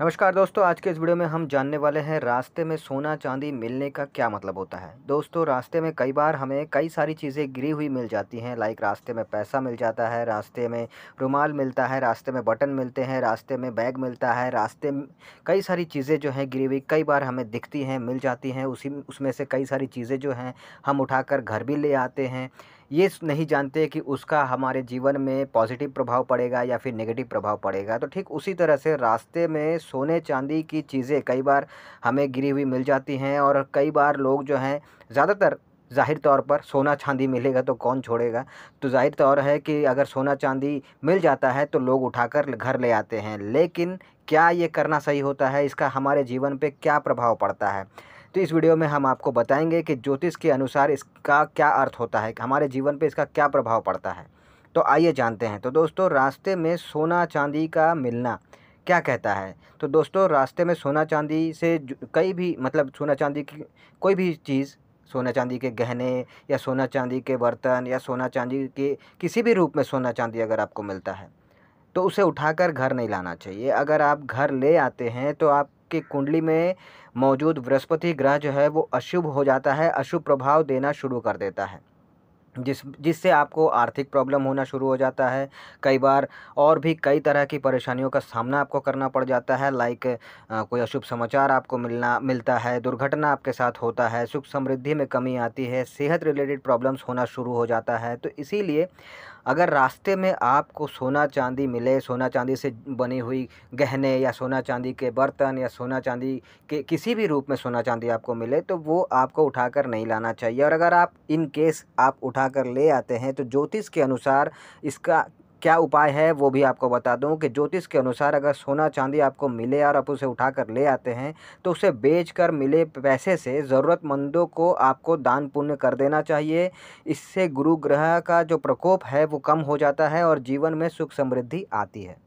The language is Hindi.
नमस्कार दोस्तों आज के इस वीडियो में हम जानने वाले हैं रास्ते में सोना चांदी मिलने का क्या मतलब होता है दोस्तों रास्ते में कई बार हमें कई सारी चीज़ें गिरी हुई मिल जाती हैं लाइक रास्ते में पैसा मिल जाता है रास्ते में रुमाल मिलता है रास्ते में बटन मिलते हैं रास्ते में बैग मिलता है रास्ते कई सारी चीज़ें जो हैं गिरी हुई कई बार हमें दिखती हैं मिल जाती हैं उसी उसमें से कई सारी चीज़ें जो हैं हम उठा घर भी ले आते हैं ये नहीं जानते कि उसका हमारे जीवन में पॉजिटिव प्रभाव पड़ेगा या फिर नेगेटिव प्रभाव पड़ेगा तो ठीक उसी तरह से रास्ते में सोने चांदी की चीज़ें कई बार हमें गिरी हुई मिल जाती हैं और कई बार लोग जो हैं ज़्यादातर जाहिर तौर पर सोना चांदी मिलेगा तो कौन छोड़ेगा तो जाहिर तौर है कि अगर सोना चांदी मिल जाता है तो लोग उठाकर घर ले आते हैं लेकिन क्या ये करना सही होता है इसका हमारे जीवन पे क्या प्रभाव पड़ता है तो इस वीडियो में हम आपको बताएंगे कि ज्योतिष के अनुसार इसका क्या अर्थ होता है हमारे जीवन पर इसका क्या प्रभाव पड़ता है तो आइए जानते हैं तो दोस्तों रास्ते में सोना चांदी का मिलना क्या कहता है तो दोस्तों रास्ते में सोना चांदी से कई भी मतलब सोना चांदी की कोई भी चीज़ सोना चांदी के गहने या सोना चांदी के बर्तन या सोना चांदी के किसी भी रूप में सोना चांदी अगर आपको मिलता है तो उसे उठाकर घर नहीं लाना चाहिए अगर आप घर ले आते हैं तो आप की कुंडली में मौजूद बृहस्पति ग्रह जो है वो अशुभ हो जाता है अशुभ प्रभाव देना शुरू कर देता है जिस जिससे आपको आर्थिक प्रॉब्लम होना शुरू हो जाता है कई बार और भी कई तरह की परेशानियों का सामना आपको करना पड़ जाता है लाइक कोई अशुभ समाचार आपको मिलना मिलता है दुर्घटना आपके साथ होता है सुख समृद्धि में कमी आती है सेहत रिलेटेड प्रॉब्लम्स होना शुरू हो जाता है तो इसीलिए अगर रास्ते में आपको सोना चांदी मिले सोना चांदी से बनी हुई गहने या सोना चांदी के बर्तन या सोना चांदी के किसी भी रूप में सोना चांदी आपको मिले तो वो आपको उठाकर नहीं लाना चाहिए और अगर आप इन केस आप उठा बनाकर ले आते हैं तो ज्योतिष के अनुसार इसका क्या उपाय है वो भी आपको बता दूं कि ज्योतिष के अनुसार अगर सोना चांदी आपको मिले और आप उसे उठा कर ले आते हैं तो उसे बेच कर मिले पैसे से ज़रूरतमंदों को आपको दान पुण्य कर देना चाहिए इससे गुरु ग्रह का जो प्रकोप है वो कम हो जाता है और जीवन में सुख समृद्धि आती है